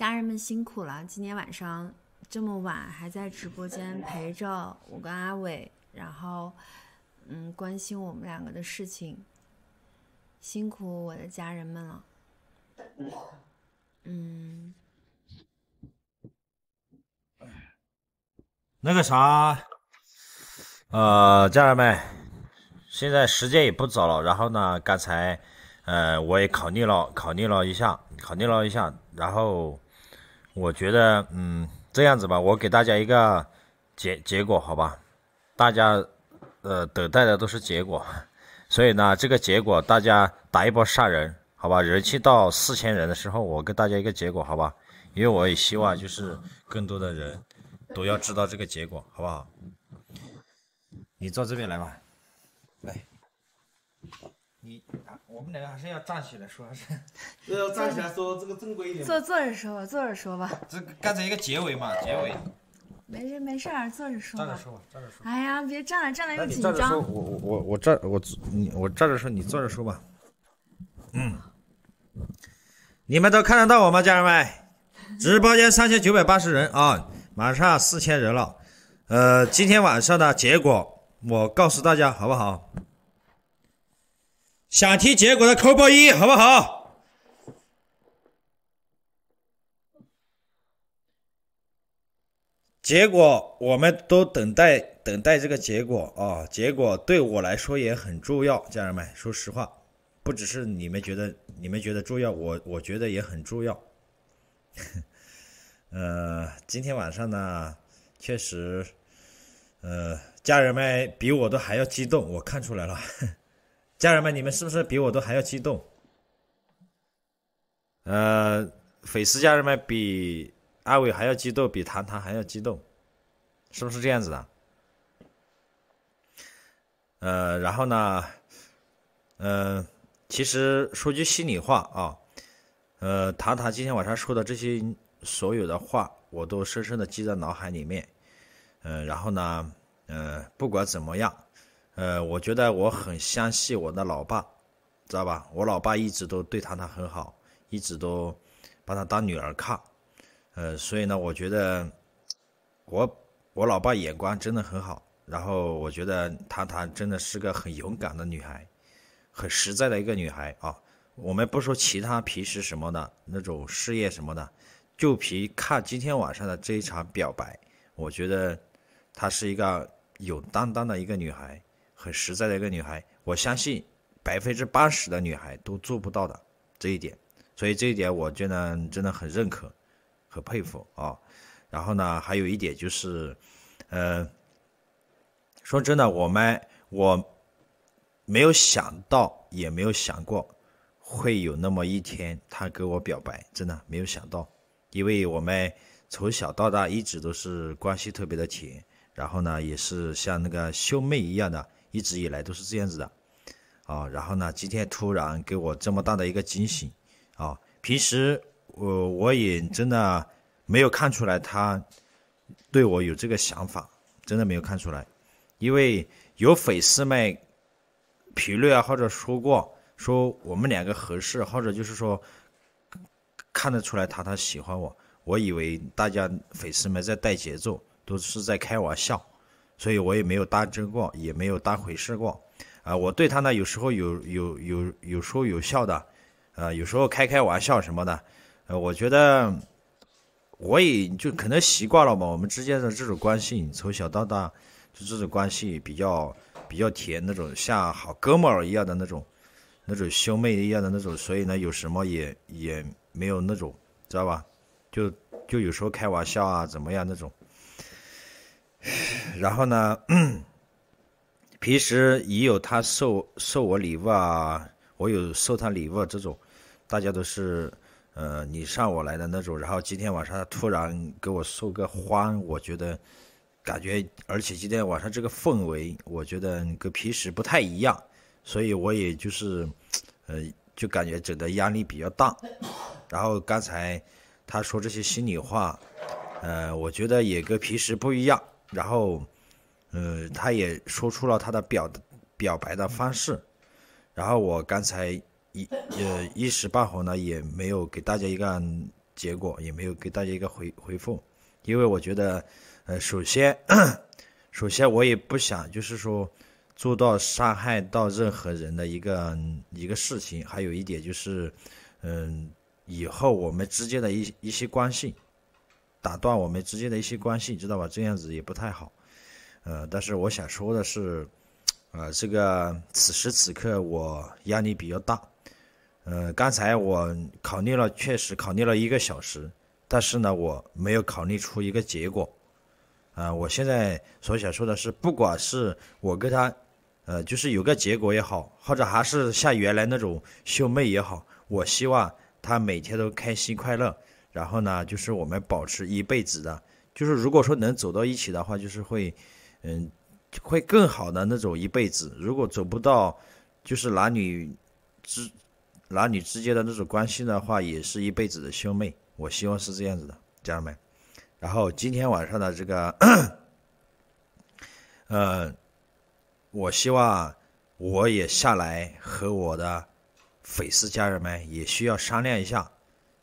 家人们辛苦了，今天晚上这么晚还在直播间陪着我跟阿伟，然后嗯关心我们两个的事情，辛苦我的家人们了。嗯，那个啥，呃，家人们，现在时间也不早了，然后呢，刚才呃我也考虑了，考虑了一下，考虑了一下，然后。我觉得，嗯，这样子吧，我给大家一个结结果，好吧？大家，呃，等待的都是结果，所以呢，这个结果大家打一波杀人，好吧？人气到四千人的时候，我给大家一个结果，好吧？因为我也希望就是更多的人都要知道这个结果，好不好？你坐这边来嘛，来。你啊，我们两个还是要站起来说，是，要站起来说这个正规一点。坐坐着说吧，坐着说吧。这刚才一个结尾嘛，结尾。没事没事，坐着说吧。站着说吧，站着说。哎呀，别站了，站了又紧张。站我我我站，我你我站着说，你坐着说吧。嗯。你们都看得到我吗，家人们？直播间三千九百八十人啊，马上四千人了。呃，今天晚上的结果我告诉大家，好不好？想听结果的扣波一，好不好？结果我们都等待，等待这个结果啊！结果对我来说也很重要，家人们，说实话，不只是你们觉得，你们觉得重要，我我觉得也很重要。呃，今天晚上呢，确实，呃，家人们比我都还要激动，我看出来了。家人们，你们是不是比我都还要激动？呃，粉丝家人们比阿伟还要激动，比糖糖还要激动，是不是这样子的？呃，然后呢，嗯，其实说句心里话啊，呃，糖糖今天晚上说的这些所有的话，我都深深的记在脑海里面。嗯，然后呢，嗯，不管怎么样。呃，我觉得我很相信我的老爸，知道吧？我老爸一直都对她她很好，一直都把她当女儿看。呃，所以呢，我觉得我我老爸眼光真的很好。然后我觉得她她真的是个很勇敢的女孩，很实在的一个女孩啊。我们不说其他平时什么的那种事业什么的，就凭看今天晚上的这一场表白，我觉得她是一个有担当的一个女孩。很实在的一个女孩，我相信百分之八十的女孩都做不到的这一点，所以这一点我觉得真的很认可，和佩服啊。然后呢，还有一点就是，呃，说真的，我们我没有想到，也没有想过会有那么一天他给我表白，真的没有想到，因为我们从小到大一直都是关系特别的铁，然后呢，也是像那个兄妹一样的。一直以来都是这样子的，啊，然后呢，今天突然给我这么大的一个惊喜，啊，平时我我也真的没有看出来他对我有这个想法，真的没有看出来，因为有粉丝们评论啊或者说过说我们两个合适，或者就是说看得出来他他喜欢我，我以为大家粉丝们在带节奏，都是在开玩笑。所以我也没有当真过，也没有当回事过，啊，我对他呢有时候有有有有说有笑的，啊，有时候开开玩笑什么的，呃，我觉得我也就可能习惯了嘛，我们之间的这种关系，从小到大就这种关系比较比较甜，那种像好哥们儿一样的那种，那种兄妹一样的那种，所以呢，有什么也也没有那种，知道吧？就就有时候开玩笑啊，怎么样那种。然后呢，平时也有他送送我礼物啊，我有送他礼物这种，大家都是呃你上我来的那种。然后今天晚上突然给我送个花，我觉得感觉，而且今天晚上这个氛围，我觉得跟平时不太一样，所以我也就是，呃，就感觉整的压力比较大。然后刚才他说这些心里话，呃，我觉得也跟平时不一样。然后，呃，他也说出了他的表表白的方式。然后我刚才一呃一时半会呢也没有给大家一个结果，也没有给大家一个回回复，因为我觉得，呃，首先 首先我也不想就是说做到伤害到任何人的一个一个事情。还有一点就是，嗯，以后我们之间的一一些关系。打断我们之间的一些关系，知道吧？这样子也不太好。呃，但是我想说的是，呃，这个此时此刻我压力比较大。呃，刚才我考虑了，确实考虑了一个小时，但是呢，我没有考虑出一个结果。啊，我现在所想说的是，不管是我跟他，呃，就是有个结果也好，或者还是像原来那种秀妹也好，我希望他每天都开心快乐。然后呢，就是我们保持一辈子的，就是如果说能走到一起的话，就是会，嗯，会更好的那种一辈子。如果走不到，就是男女之男女之间的那种关系的话，也是一辈子的兄妹。我希望是这样子的，家人们。然后今天晚上的这个，嗯，我希望我也下来和我的粉丝家人们也需要商量一下。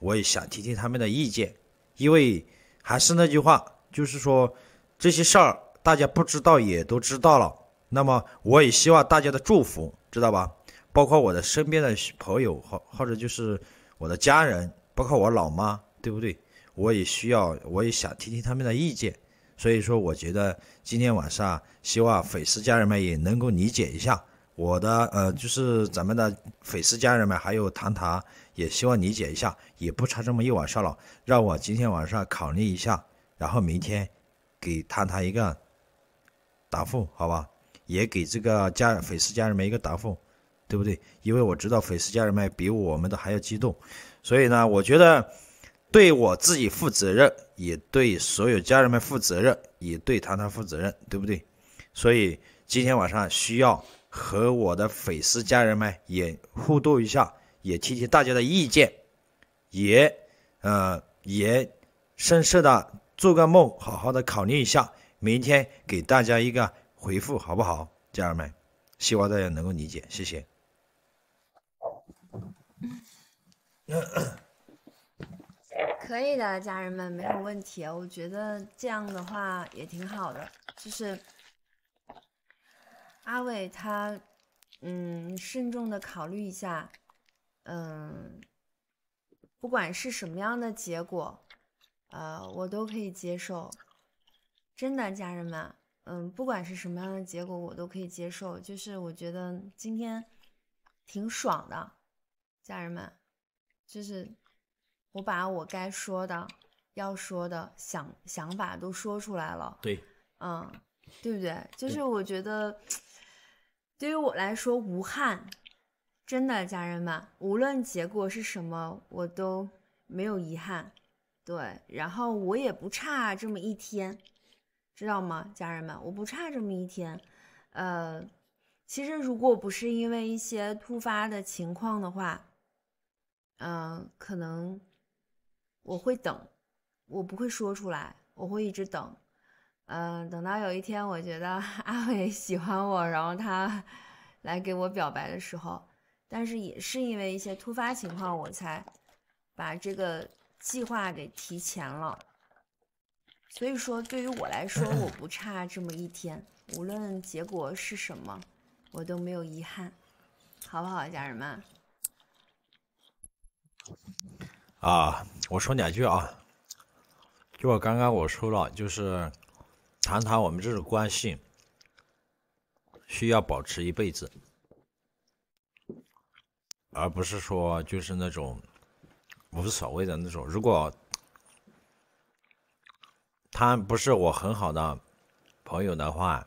我也想听听他们的意见，因为还是那句话，就是说这些事儿大家不知道也都知道了。那么我也希望大家的祝福，知道吧？包括我的身边的朋友，或或者就是我的家人，包括我老妈，对不对？我也需要，我也想听听他们的意见。所以说，我觉得今天晚上希望粉丝家人们也能够理解一下我的，呃，就是咱们的粉丝家人们，还有唐唐。也希望理解一下，也不差这么一晚上了。让我今天晚上考虑一下，然后明天给唐唐一个答复，好吧？也给这个家粉丝家人们一个答复，对不对？因为我知道粉丝家人们比我们的还要激动，所以呢，我觉得对我自己负责任，也对所有家人们负责任，也对唐唐负责任，对不对？所以今天晚上需要和我的粉丝家人们也互动一下。也提提大家的意见，也，呃，也，深深的做个梦，好好的考虑一下，明天给大家一个回复，好不好，家人们？希望大家能够理解，谢谢。可以的，家人们没有问题我觉得这样的话也挺好的，就是阿伟他，嗯，慎重的考虑一下。嗯，不管是什么样的结果，呃，我都可以接受。真的，家人们，嗯，不管是什么样的结果，我都可以接受。就是我觉得今天挺爽的，家人们，就是我把我该说的、要说的、想想法都说出来了。对，嗯，对不对？就是我觉得，对于我来说无憾。真的，家人们，无论结果是什么，我都没有遗憾。对，然后我也不差这么一天，知道吗，家人们，我不差这么一天。呃，其实如果不是因为一些突发的情况的话，嗯，可能我会等，我不会说出来，我会一直等，呃，等到有一天我觉得 阿伟喜欢我，然后他来给我表白的时候。但是也是因为一些突发情况，我才把这个计划给提前了。所以说，对于我来说，我不差这么一天，无论结果是什么，我都没有遗憾，好不好，家人们？啊，我说两句啊，就我刚刚我说了，就是谈谈我们这种关系，需要保持一辈子。而不是说就是那种无所谓的那种。如果他不是我很好的朋友的话，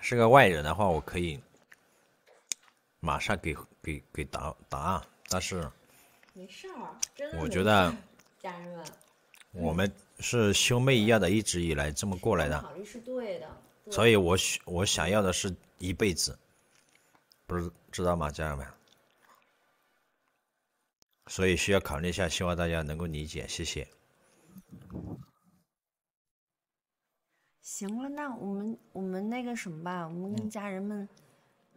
是个外人的话，我可以马上给给给答答案。但是没事儿，真的。我觉得家人们，我们是兄妹一样的，一直以来这么过来的，考虑是对的。所以我我想要的是一辈子，不是知道吗，家人们？所以需要考虑一下，希望大家能够理解，谢谢。行了，那我们我们那个什么吧，我们跟家人们，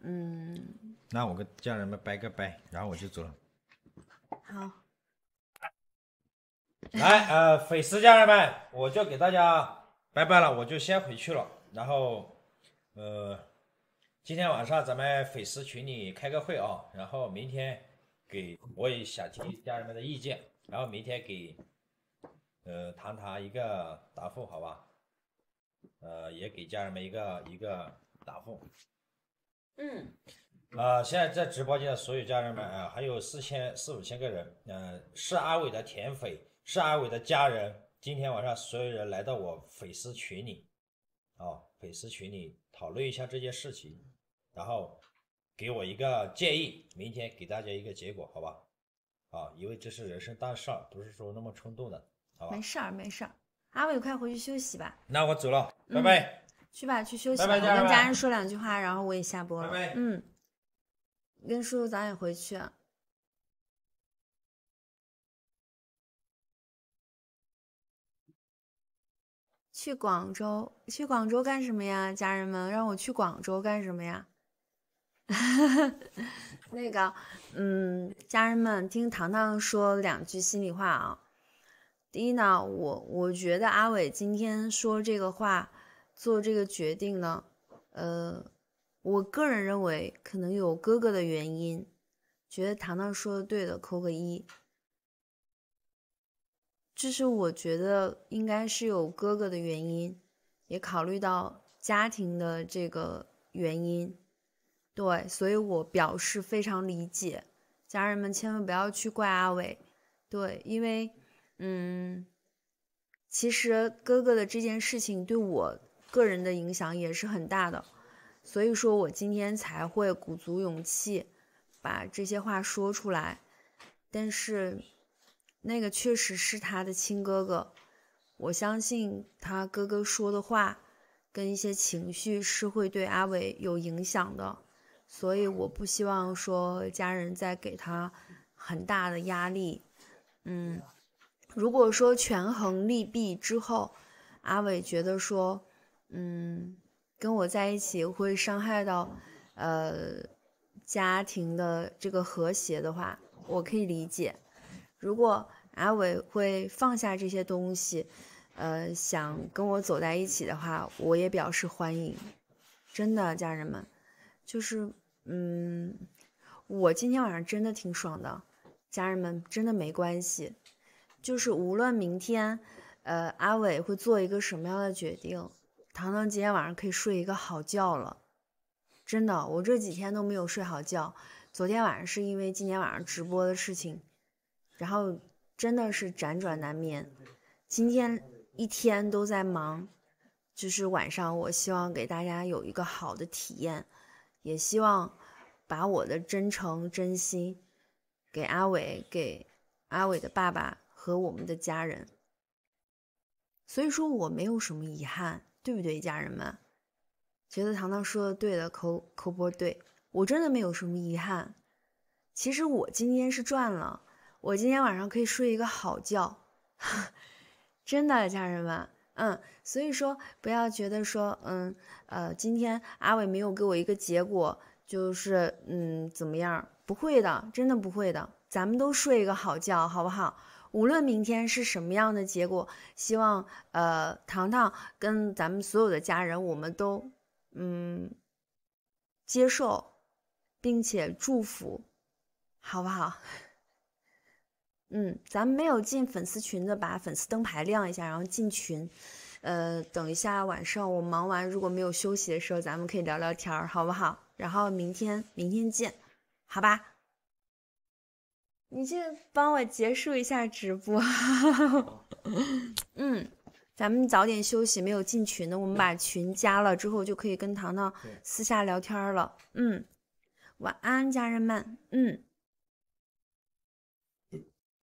嗯。那我跟家人们拜个拜，然后我就走了。好。来，呃，粉丝家人们，我就给大家拜拜了，我就先回去了。然后，呃，今天晚上咱们粉丝群里开个会啊，然后明天。给我也想听家人们的意见，然后明天给，呃，糖糖一个答复，好吧？呃，也给家人们一个一个答复。嗯。啊，现在在直播间的所有家人们啊，还有四千四五千个人，嗯，是阿伟的铁粉，是阿伟的家人。今天晚上所有人来到我粉丝群里，啊，粉丝群里讨论一下这件事情，然后。给我一个建议，明天给大家一个结果，好吧？啊，因为这是人生大事，不是说那么冲动的，好吧？没事儿，没事儿。阿伟，快回去休息吧。那我走了，拜拜。去吧，去休息吧。我跟家人说两句话，然后我也下播了。拜拜。嗯，跟叔叔早点回去。去广州？去广州干什么呀？家人们，让我去广州干什么呀？那个，嗯，家人们，听糖糖说两句心里话啊。第一呢，我我觉得阿伟今天说这个话，做这个决定呢，呃，我个人认为可能有哥哥的原因，觉得糖糖说的对的，扣个一。这是我觉得应该是有哥哥的原因，也考虑到家庭的这个原因。对，所以我表示非常理解，家人们千万不要去怪阿伟。对，因为，嗯，其实哥哥的这件事情对我个人的影响也是很大的，所以说我今天才会鼓足勇气把这些话说出来。但是，那个确实是他的亲哥哥，我相信他哥哥说的话跟一些情绪是会对阿伟有影响的。所以我不希望说家人再给他很大的压力，嗯，如果说权衡利弊之后，阿伟觉得说，嗯，跟我在一起会伤害到呃家庭的这个和谐的话，我可以理解。如果阿伟会放下这些东西，呃，想跟我走在一起的话，我也表示欢迎。真的，家人们，就是。嗯，我今天晚上真的挺爽的，家人们真的没关系。就是无论明天，呃，阿伟会做一个什么样的决定，糖糖今天晚上可以睡一个好觉了。真的，我这几天都没有睡好觉，昨天晚上是因为今天晚上直播的事情，然后真的是辗转难眠。今天一天都在忙，就是晚上我希望给大家有一个好的体验。也希望把我的真诚、真心给阿伟，给阿伟的爸爸和我们的家人。所以说，我没有什么遗憾，对不对，家人们？觉得糖糖说的对的，扣扣波。对我真的没有什么遗憾。其实我今天是赚了，我今天晚上可以睡一个好觉。真的，家人们。嗯，所以说不要觉得说，嗯，呃，今天阿伟没有给我一个结果，就是嗯，怎么样？不会的，真的不会的。咱们都睡一个好觉，好不好？无论明天是什么样的结果，希望呃，糖糖跟咱们所有的家人，我们都嗯，接受，并且祝福，好不好？嗯，咱们没有进粉丝群的，把粉丝灯牌亮一下，然后进群。呃，等一下晚上我忙完，如果没有休息的时候，咱们可以聊聊天儿，好不好？然后明天，明天见，好吧？你去帮我结束一下直播。嗯，咱们早点休息。没有进群的，我们把群加了之后，就可以跟糖糖私下聊天了。嗯，晚安，家人们。嗯。